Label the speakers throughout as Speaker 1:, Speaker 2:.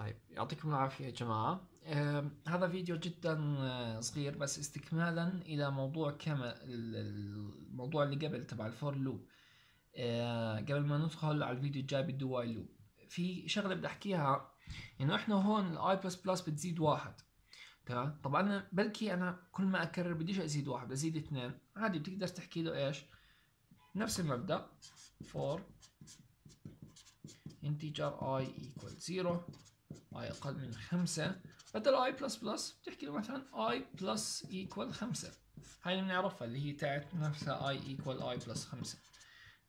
Speaker 1: طيب يعطيكم العافية يا جماعة آه هذا فيديو جدا آه، صغير بس استكمالا إلى موضوع كما الموضوع اللي قبل تبع الفور لوب آه قبل ما ندخل على الفيديو الجاي بالدو وايل لوب في شغلة بدي أحكيها إنه إحنا هون الآي بلس بلس بتزيد واحد تمام طبعا أنا بلكي أنا كل ما أكرر بديش أزيد واحد أزيد اثنين عادي بتقدر تحكي له إيش نفس المبدأ فور integer i equals 0 اي اقل من 5 بدل اي بلس بلس بتحكي له مثلا اي بلس ايكوال 5 هاي اللي بنعرفها اللي هي تاعت نفسها اي ايكوال اي بلس 5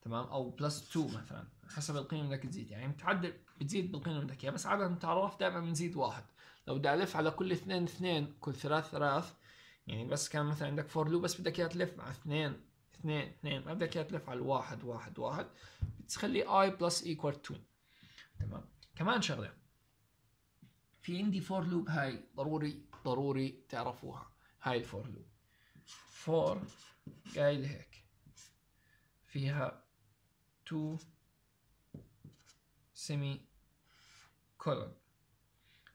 Speaker 1: تمام او بلس 2 مثلا حسب القيمه اللي بدك تزيد يعني بتعدل بتزيد بالقيمه اللي بدك اياها بس عاده تعرف دائما بنزيد واحد لو بدي الف على كل اثنين اثنين كل ثلاث ثلاث يعني بس كان مثلا عندك فور لو بس بدك اياها تلف مع اثنين اثنين اثنين ما بدك اياها تلف على الواحد واحد واحد بتخلي اي بلس ايكوال 2 تمام كمان شغله في عندي فور لوب هاي ضروري ضروري تعرفوها هاي الفور لوب فور قايل هيك فيها تو سيمي كولون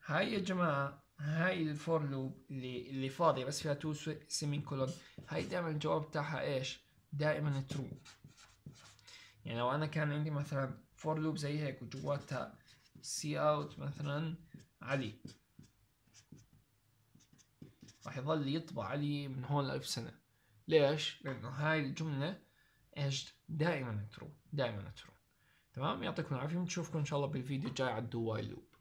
Speaker 1: هاي يا جماعة هاي الفور لوب اللي, اللي فاضية بس فيها تو سيمي كولون هاي دائما الجواب بتاعها ايش دائما ترو يعني لو انا كان عندي مثلا فور لوب زي هيك وجواتها سي اوت مثلا علي راح يظل يطبع علي من هون لألف سنة ليش؟ لأنه هاي الجملة ايش دائما ترو دائما ترو تمام يعطيكم العافية بنشوفكم إن شاء الله بالفيديو الجاي على الدو لوب